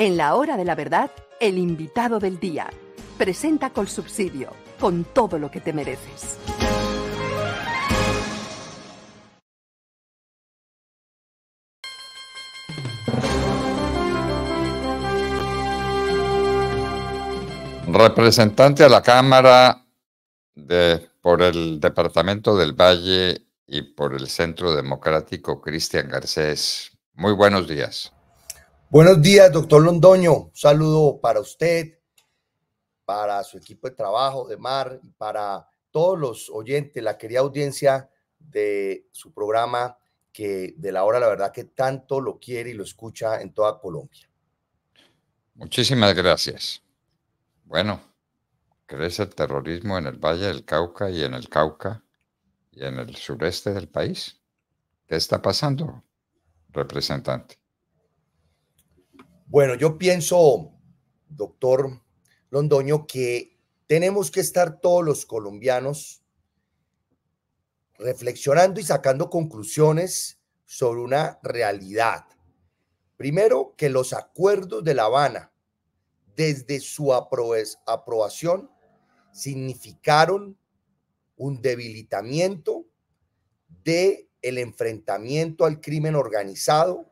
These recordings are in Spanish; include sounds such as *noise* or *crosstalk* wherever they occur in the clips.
En la hora de la verdad, el invitado del día. Presenta con subsidio, con todo lo que te mereces. Representante a la Cámara de, por el Departamento del Valle y por el Centro Democrático, Cristian Garcés. Muy buenos días. Buenos días, doctor Londoño. Un saludo para usted, para su equipo de trabajo de Mar, y para todos los oyentes, la querida audiencia de su programa, que de la hora, la verdad que tanto lo quiere y lo escucha en toda Colombia. Muchísimas gracias. Bueno, crece el terrorismo en el Valle del Cauca y en el Cauca y en el sureste del país. ¿Qué está pasando, representante? Bueno, yo pienso, doctor Londoño, que tenemos que estar todos los colombianos reflexionando y sacando conclusiones sobre una realidad. Primero, que los acuerdos de La Habana, desde su aprobación, significaron un debilitamiento de el enfrentamiento al crimen organizado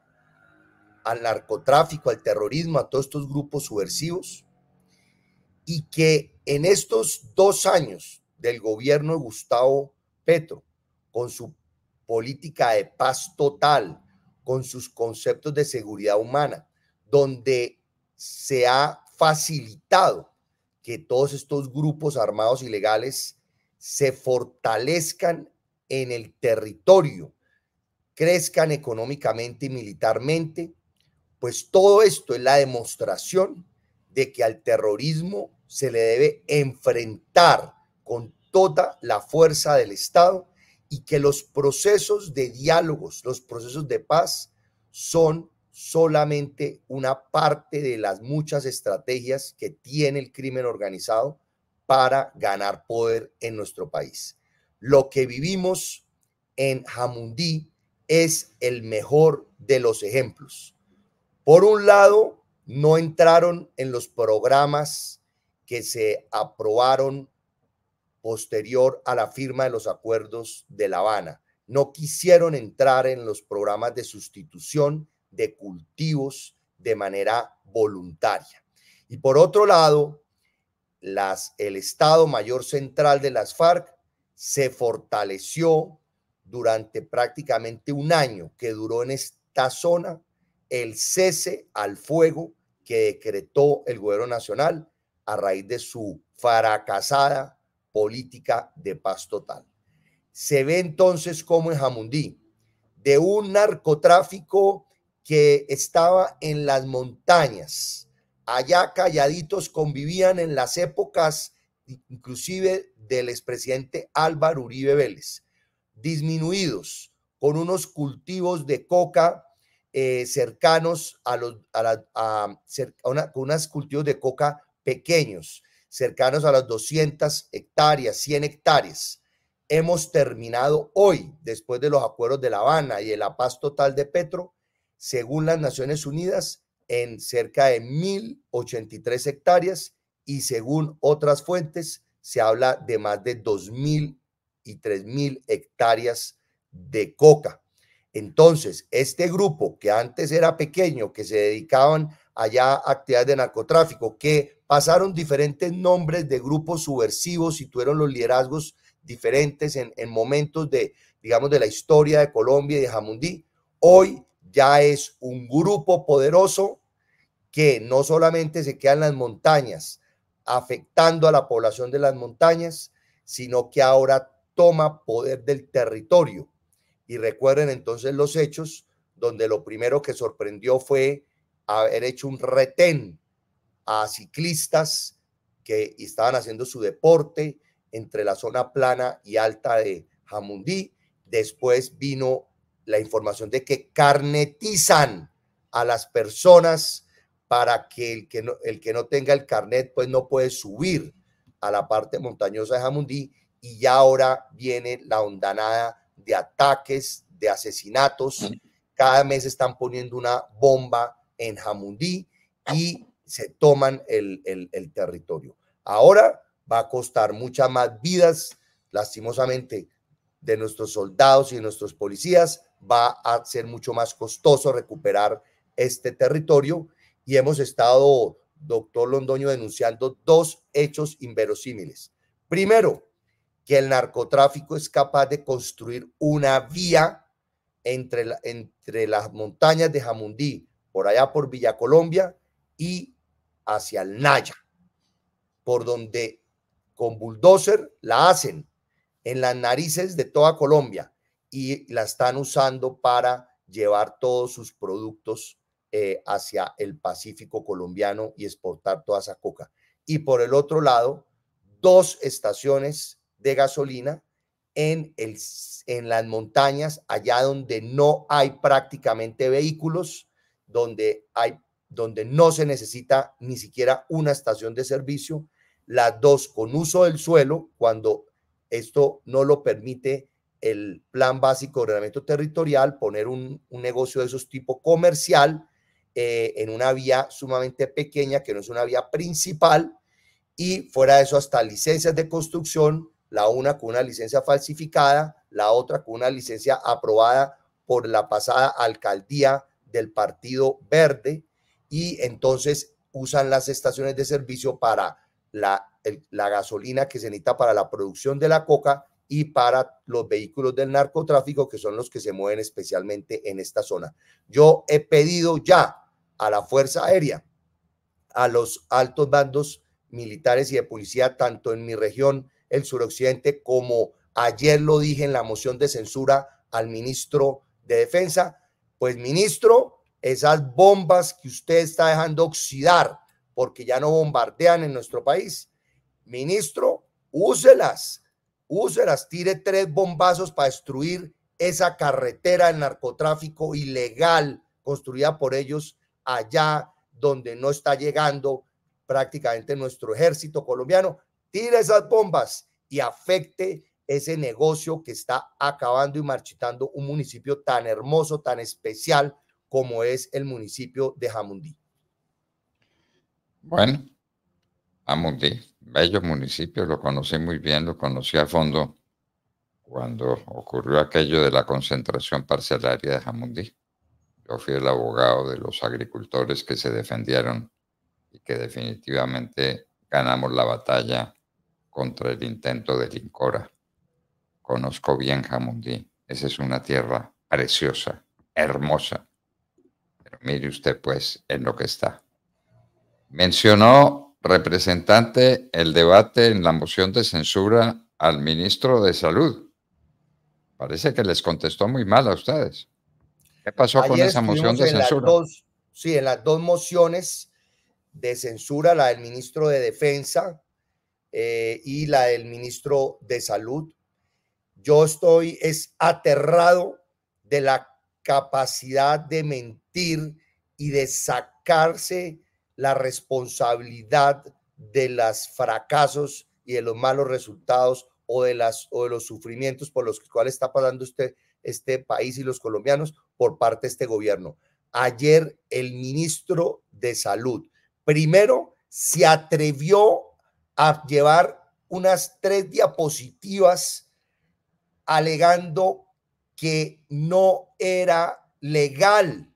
al narcotráfico, al terrorismo, a todos estos grupos subversivos, y que en estos dos años del gobierno de Gustavo Petro, con su política de paz total, con sus conceptos de seguridad humana, donde se ha facilitado que todos estos grupos armados ilegales se fortalezcan en el territorio, crezcan económicamente y militarmente, pues todo esto es la demostración de que al terrorismo se le debe enfrentar con toda la fuerza del Estado y que los procesos de diálogos, los procesos de paz son solamente una parte de las muchas estrategias que tiene el crimen organizado para ganar poder en nuestro país. Lo que vivimos en Jamundí es el mejor de los ejemplos. Por un lado, no entraron en los programas que se aprobaron posterior a la firma de los acuerdos de La Habana. No quisieron entrar en los programas de sustitución de cultivos de manera voluntaria. Y por otro lado, las, el Estado Mayor Central de las FARC se fortaleció durante prácticamente un año que duró en esta zona el cese al fuego que decretó el gobierno nacional a raíz de su fracasada política de paz total. Se ve entonces como en Jamundí, de un narcotráfico que estaba en las montañas, allá calladitos convivían en las épocas inclusive del expresidente Álvaro Uribe Vélez, disminuidos con unos cultivos de coca eh, cercanos a los a, cultivos de coca pequeños, cercanos a las 200 hectáreas, 100 hectáreas. Hemos terminado hoy, después de los acuerdos de La Habana y de la paz total de Petro, según las Naciones Unidas, en cerca de 1.083 hectáreas y según otras fuentes, se habla de más de 2.000 y 3.000 hectáreas de coca. Entonces, este grupo que antes era pequeño, que se dedicaban allá a actividades de narcotráfico, que pasaron diferentes nombres de grupos subversivos y tuvieron los liderazgos diferentes en, en momentos de, digamos, de la historia de Colombia y de Jamundí, hoy ya es un grupo poderoso que no solamente se queda en las montañas, afectando a la población de las montañas, sino que ahora toma poder del territorio y recuerden entonces los hechos donde lo primero que sorprendió fue haber hecho un retén a ciclistas que estaban haciendo su deporte entre la zona plana y alta de Jamundí. Después vino la información de que carnetizan a las personas para que el que no, el que no tenga el carnet pues no puede subir a la parte montañosa de Jamundí y ya ahora viene la ondanada de ataques, de asesinatos. Cada mes están poniendo una bomba en Jamundí y se toman el, territorio. Ahora va a costar muchas más vidas, lastimosamente, de nuestros soldados y de nuestros policías. Va a ser mucho más costoso recuperar este territorio y hemos estado, doctor Londoño, denunciando dos hechos inverosímiles. Primero, que el narcotráfico es capaz de construir una vía entre, entre las montañas de Jamundí, por allá por Villa Colombia y hacia el Naya, por donde con bulldozer la hacen en las narices de toda Colombia y la están usando para llevar todos sus productos eh, hacia el Pacífico colombiano y exportar toda esa coca. Y por el otro lado, dos estaciones de gasolina en, el, en las montañas, allá donde no hay prácticamente vehículos, donde, hay, donde no se necesita ni siquiera una estación de servicio, las dos con uso del suelo, cuando esto no lo permite el plan básico de ordenamiento territorial, poner un, negocio de esos tipo comercial eh, en una vía sumamente pequeña que no es una vía principal y fuera de eso hasta licencias de construcción la una con una licencia falsificada, la otra con una licencia aprobada por la pasada alcaldía del Partido Verde y entonces usan las estaciones de servicio para la, gasolina que se necesita para la producción de la coca y para los vehículos del narcotráfico, que son los que se mueven especialmente en esta zona. Yo he pedido ya a la Fuerza Aérea, a los altos bandos militares y de policía, tanto en mi región el suroccidente, como ayer lo dije en la moción de censura al ministro de Defensa. Pues ministro, esas bombas que usted está dejando oxidar porque ya no bombardean en nuestro país, ministro, úselas, úselas, tire tres bombazos para destruir esa carretera del narcotráfico ilegal construida por ellos allá donde no está llegando prácticamente nuestro ejército colombiano tire esas bombas y afecte ese negocio que está acabando y marchitando un municipio tan hermoso, tan especial como es el municipio de Jamundí. Bueno, Jamundí, bello municipio, lo conocí muy bien, lo conocí a fondo cuando ocurrió aquello de la concentración parcelaria de Jamundí. Yo fui el abogado de los agricultores que se defendieron y que definitivamente ganamos la batalla contra el intento de Lincora. Conozco bien Jamundí. Esa es una tierra preciosa, hermosa. mire usted pues en lo que está. Mencionó representante el debate en la moción de censura al ministro de Salud. Parece que les contestó muy mal a ustedes. ¿Qué pasó con esa moción de censura? sí, en las dos mociones de censura, la del ministro de Defensa, eh, y la del ministro de Salud. Yo estoy es aterrado de la capacidad de mentir y de sacarse la responsabilidad de los fracasos y de los malos resultados o de, las, o de los sufrimientos por los cuales está pasando usted este país y los colombianos por parte de este gobierno. Ayer el ministro de Salud, primero, se atrevió a llevar unas tres diapositivas alegando que no era legal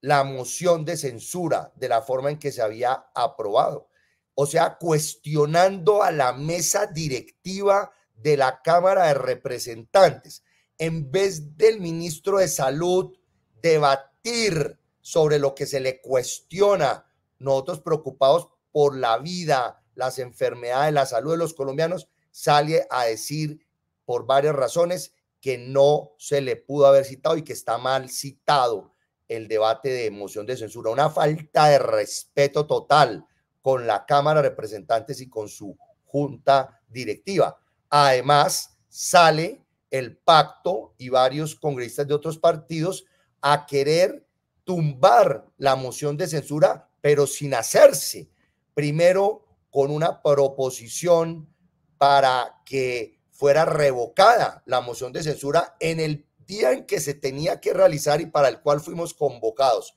la moción de censura de la forma en que se había aprobado. O sea, cuestionando a la mesa directiva de la Cámara de Representantes, en vez del ministro de Salud debatir sobre lo que se le cuestiona, nosotros preocupados por la vida, las enfermedades, la salud de los colombianos, sale a decir por varias razones que no se le pudo haber citado y que está mal citado el debate de moción de censura. Una falta de respeto total con la Cámara de Representantes y con su junta directiva. Además, sale el pacto y varios congresistas de otros partidos a querer tumbar la moción de censura, pero sin hacerse. Primero con una proposición para que fuera revocada la moción de censura en el día en que se tenía que realizar y para el cual fuimos convocados.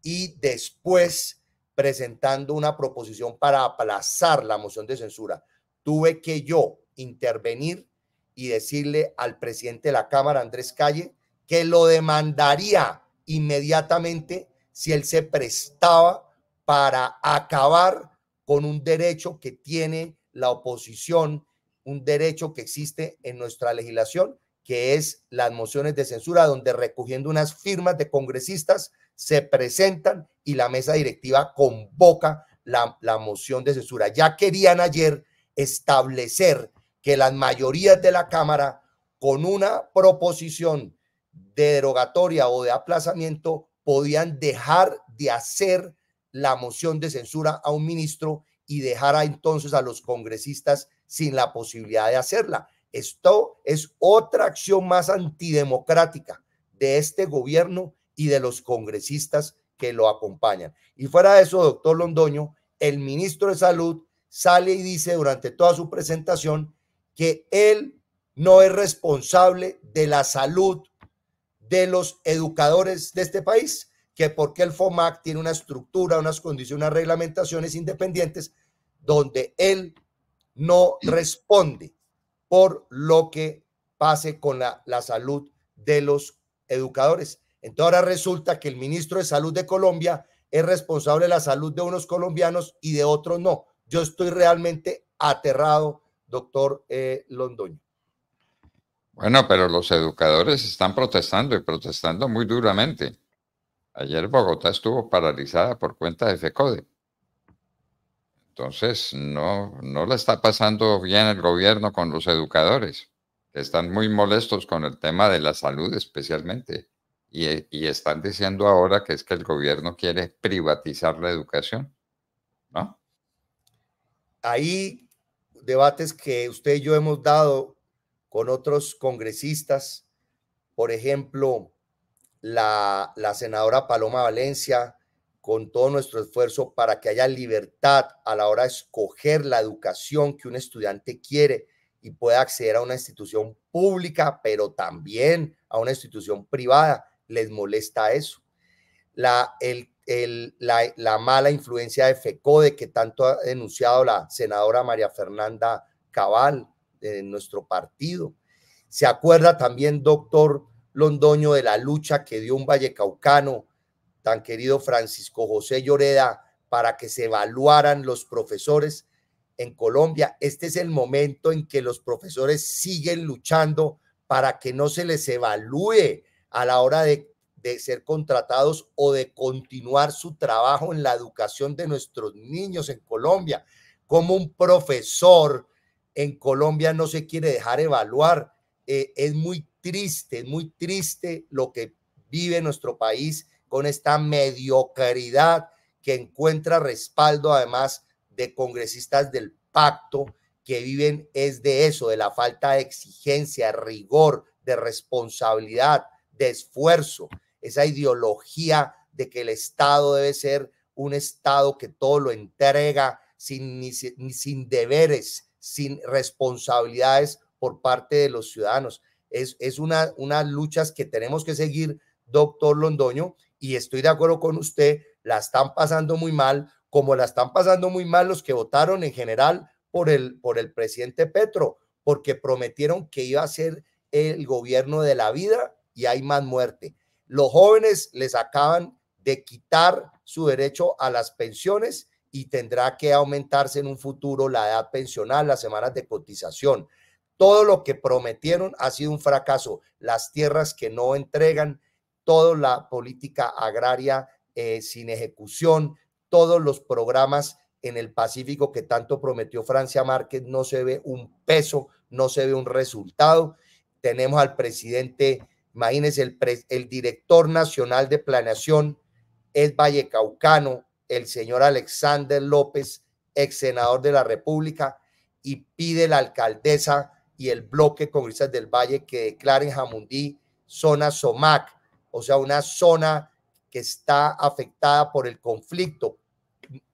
Y después presentando una proposición para aplazar la moción de censura, tuve que yo intervenir y decirle al presidente de la Cámara, Andrés Calle, que lo demandaría inmediatamente si él se prestaba para acabar con un derecho que tiene la oposición, un derecho que existe en nuestra legislación, que es las mociones de censura, donde recogiendo unas firmas de congresistas se presentan y la mesa directiva convoca la, moción de censura. Ya querían ayer establecer que las mayorías de la Cámara, con una proposición de derogatoria o de aplazamiento, podían dejar de hacer la moción de censura a un ministro y dejará entonces a los congresistas sin la posibilidad de hacerla. Esto es otra acción más antidemocrática de este gobierno y de los congresistas que lo acompañan. Y fuera de eso, doctor Londoño, el ministro de Salud sale y dice durante toda su presentación que él no es responsable de la salud de los educadores de este país, que porque el FOMAC tiene una estructura, unas condiciones, unas reglamentaciones independientes donde él no responde por lo que pase con la, salud de los educadores. Entonces ahora resulta que el ministro de Salud de Colombia es responsable de la salud de unos colombianos y de otros no. Yo estoy realmente aterrado, doctor eh, Londoño. Bueno, pero los educadores están protestando y protestando muy duramente. Ayer Bogotá estuvo paralizada por cuenta de FECODE. Entonces, no, no la está pasando bien el gobierno con los educadores, están muy molestos con el tema de la salud especialmente. Y, y están diciendo ahora que es que el gobierno quiere privatizar la educación, ¿no? Ahí debates que usted y yo hemos dado con otros congresistas, por ejemplo, la, senadora Paloma Valencia, con todo nuestro esfuerzo para que haya libertad a la hora de escoger la educación que un estudiante quiere y pueda acceder a una institución pública, pero también a una institución privada. Les molesta eso. La, la, la, mala influencia de FECODE que tanto ha denunciado la senadora María Fernanda Cabal de nuestro partido. Se acuerda también, doctor Londoño de la lucha que dio un vallecaucano tan querido Francisco José Lloreda para que se evaluaran los profesores en Colombia. Este es el momento en que los profesores siguen luchando para que no se les evalúe a la hora de, ser contratados o de continuar su trabajo en la educación de nuestros niños en Colombia. Como un profesor en Colombia no se quiere dejar evaluar, eh, es muy triste, muy triste lo que vive nuestro país con esta mediocridad que encuentra respaldo además de congresistas del pacto que viven es de eso, de la falta de exigencia, rigor, de responsabilidad, de esfuerzo, esa ideología de que el Estado debe ser un Estado que todo lo entrega sin, ni, sin deberes, sin responsabilidades por parte de los ciudadanos es, una, unas luchas que tenemos que seguir, doctor Londoño, y estoy de acuerdo con usted, la están pasando muy mal, como la están pasando muy mal los que votaron en general por el, por el presidente Petro, porque prometieron que iba a ser el gobierno de la vida y hay más muerte. Los jóvenes les acaban de quitar su derecho a las pensiones y tendrá que aumentarse en un futuro la edad pensional, las semanas de cotización. Todo lo que prometieron ha sido un fracaso. Las tierras que no entregan, toda la política agraria eh, sin ejecución, todos los programas en el Pacífico que tanto prometió Francia Márquez, no se ve un peso, no se ve un resultado. Tenemos al presidente, imagínense, el, el director nacional de planeación es vallecaucano, el señor Alexander López, ex senador de la República, y pide la alcaldesa y el bloque congresal del Valle que declaren Jamundí zona SOMAC, o sea, una zona que está afectada por el conflicto.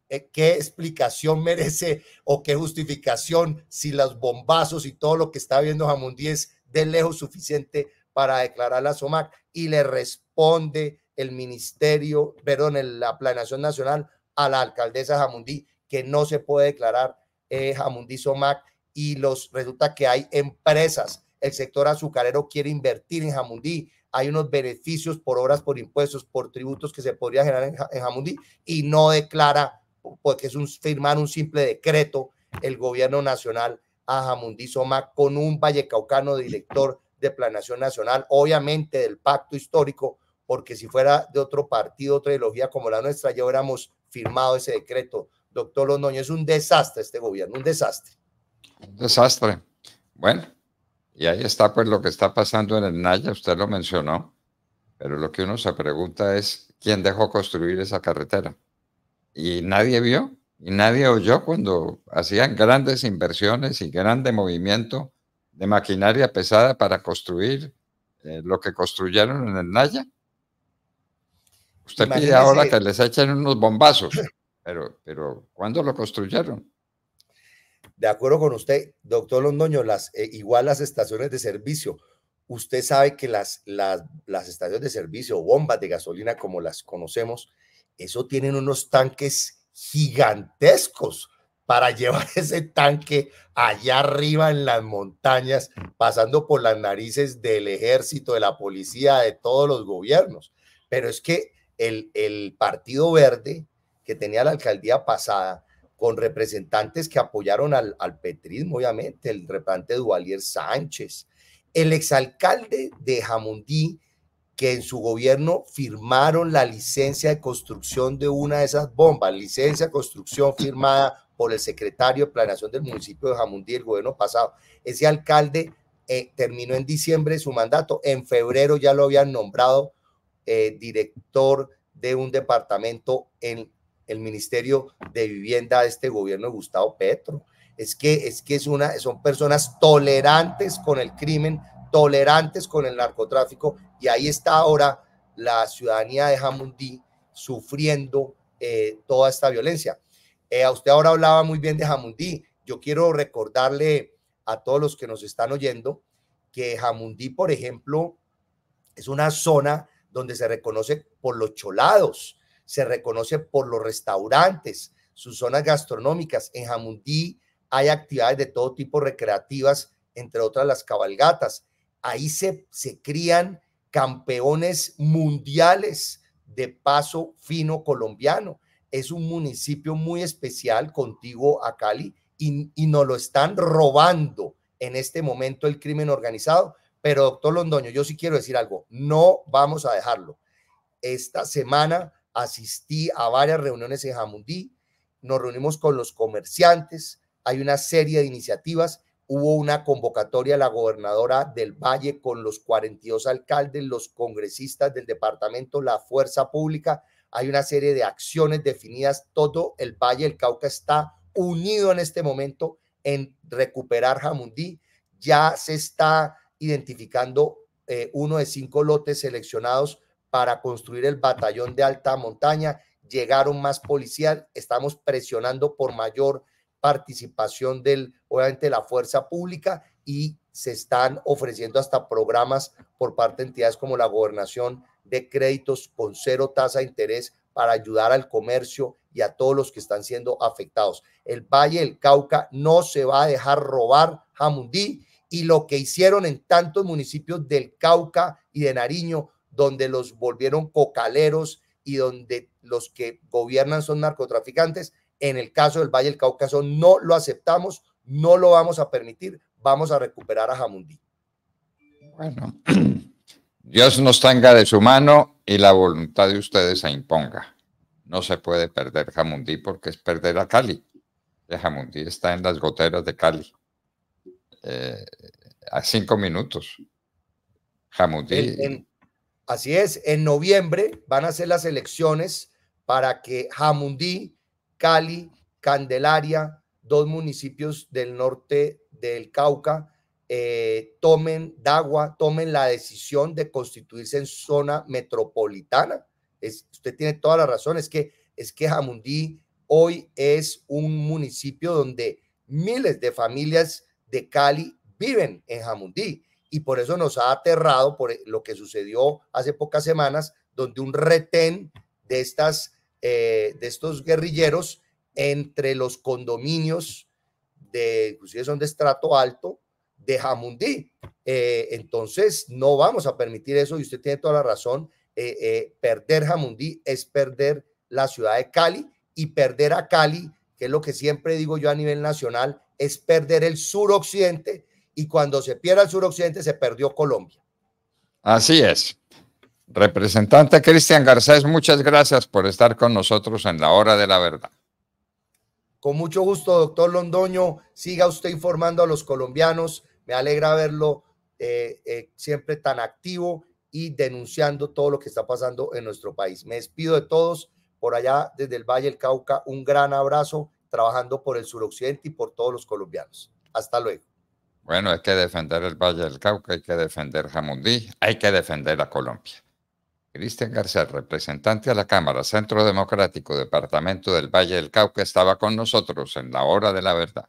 Eh, ¿Qué explicación *laughs* merece o qué justificación si los bombazos y todo lo que está viendo Jamundí es de lejos suficiente para declarar la SOMAC? Y le responde el ministerio, perdón, la planeación Nacional a la alcaldesa Jamundí que no se puede declarar eh, Jamundí SOMAC y los resulta que hay empresas. El sector azucarero quiere invertir en Jamundí. Hay unos beneficios por obras, por impuestos, por tributos que se podría generar en, Jamundí y no declara, porque es un, firmar un simple decreto el gobierno nacional a Jamundí Soma con un vallecaucano director de Planación Nacional, obviamente del pacto histórico, porque si fuera de otro partido, otra ideología como la nuestra, ya hubiéramos firmado ese decreto. Doctor Londoño, es un desastre este gobierno, un desastre. Un desastre. Bueno, y ahí está pues lo que está pasando en el Naya, usted lo mencionó, pero lo que uno se pregunta es quién dejó construir esa carretera. Y nadie vio y nadie oyó cuando hacían grandes inversiones y grande movimiento de maquinaria pesada para construir eh, lo que construyeron en el Naya. Usted pide ahora que les echen unos bombazos, pero, pero ¿cuándo lo construyeron? de acuerdo con usted, doctor Londoño, las, eh, igual las estaciones de servicio. Usted sabe que las, las, las estaciones de servicio, bombas de gasolina como las conocemos, eso tienen unos tanques gigantescos para *laughs* llevar ese tanque allá arriba en las montañas, pasando por las narices del ejército, de la policía, de todos los gobiernos. Pero es que el, el Partido Verde, que tenía la alcaldía pasada, con representantes que apoyaron al, petrismo, obviamente, el representante Duvalier Sánchez, el exalcalde de Jamundí, que en su gobierno firmaron la licencia de construcción de una de esas bombas, licencia de construcción firmada por el secretario de Planeación del municipio de Jamundí el gobierno pasado. Ese alcalde eh, terminó en diciembre su mandato, en febrero ya lo habían nombrado eh, director de un departamento en el Ministerio de Vivienda de este gobierno de Gustavo Petro. Es que, es que es una, son personas tolerantes con el crimen, tolerantes con el narcotráfico, y ahí está ahora la ciudadanía de Jamundí sufriendo eh, toda esta violencia. Eh, a usted ahora hablaba muy bien de Jamundí. Yo quiero recordarle a todos los que nos están oyendo que Jamundí, por ejemplo, es una zona donde se reconoce por los cholados, se reconoce por los restaurantes, sus zonas gastronómicas. En Jamundí hay actividades de todo tipo recreativas, entre otras las cabalgatas. Ahí se, se crían campeones mundiales de paso fino colombiano. Es un municipio muy especial contigo a Cali y, y nos lo están robando en este momento el crimen organizado. Pero doctor Londoño, yo sí quiero decir algo, no vamos a dejarlo. Esta semana asistí a varias reuniones en Jamundí, nos reunimos con los comerciantes, hay una serie de iniciativas, hubo una convocatoria la gobernadora del Valle con los 42 alcaldes, los congresistas del departamento, la fuerza pública, hay una serie de acciones definidas, todo el Valle del Cauca está unido en este momento en recuperar Jamundí, ya se está identificando eh, uno de cinco lotes seleccionados para construir el batallón de alta montaña. Llegaron más policías, estamos presionando por mayor participación del, obviamente, de la fuerza pública y se están ofreciendo hasta programas por parte de entidades como la gobernación de créditos con cero tasa de interés para ayudar al comercio y a todos los que están siendo afectados. El Valle del Cauca no se va a dejar robar Jamundí y lo que hicieron en tantos municipios del Cauca y de Nariño donde los volvieron cocaleros y donde los que gobiernan son narcotraficantes. En el caso del Valle del Cáucaso no lo aceptamos, no lo vamos a permitir, vamos a recuperar a Jamundí. Bueno, *clears throat* Dios nos tenga de su mano y la voluntad de ustedes se imponga. No se puede perder Jamundí porque es perder a Cali. Jamundí está en las goteras de Cali. Eh, a cinco minutos. Jamundí. Así es, en noviembre van a ser las elecciones para que Jamundí, Cali, Candelaria, dos municipios del norte del Cauca, eh, tomen Dagua, tomen la decisión de constituirse en zona metropolitana. usted tiene toda la razón, es que, es que Jamundí hoy es un municipio donde miles de familias de Cali viven en Jamundí y por eso nos ha aterrado por lo que sucedió hace pocas semanas, donde un retén de, estas, eh, de estos guerrilleros entre los condominios de, inclusive son de estrato alto, de Jamundí. Eh, entonces, no vamos a permitir eso y usted tiene toda la razón. Eh, perder Jamundí es perder la ciudad de Cali y perder a Cali, que es lo que siempre digo yo a nivel nacional, es perder el suroccidente y cuando se pierda el suroccidente se perdió Colombia. Así es. Representante Cristian Garcés, muchas gracias por estar con nosotros en la hora de la verdad. Con mucho gusto, doctor Londoño. Siga usted informando a los colombianos. Me alegra verlo eh, eh, siempre tan activo y denunciando todo lo que está pasando en nuestro país. Me despido de todos por allá desde el Valle del Cauca. Un gran abrazo trabajando por el suroccidente y por todos los colombianos. Hasta luego. Bueno, hay que defender el Valle del Cauca, hay que defender Jamundí, hay que defender a Colombia. Cristian García, representante a la Cámara Centro Democrático, Departamento del Valle del Cauca, estaba con nosotros en la hora de la verdad.